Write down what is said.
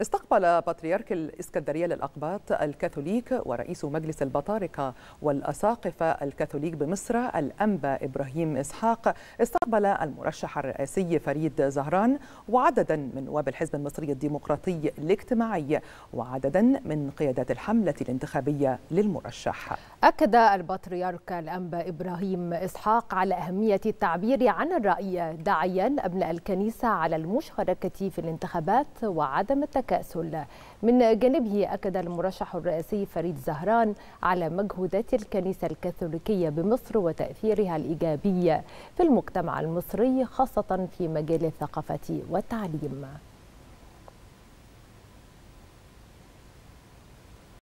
استقبل بطريرك الإسكندرية للأقباط الكاثوليك ورئيس مجلس البطاركة والأساقفة الكاثوليك بمصر الأنبا إبراهيم إسحاق استقبل المرشح الرئاسي فريد زهران وعددا من نواب الحزب المصري الديمقراطي الاجتماعي وعددا من قيادات الحملة الانتخابية للمرشح أكد البطريرك الأنبا إبراهيم إسحاق على أهمية التعبير عن الرأي داعيا أبناء الكنيسة على المشاركة في الانتخابات وعدم التكليف التكاسل من جانبه أكد المرشح الرئاسي فريد زهران على مجهودات الكنيسة الكاثوليكية بمصر وتأثيرها الإيجابي في المجتمع المصري خاصة في مجال الثقافة والتعليم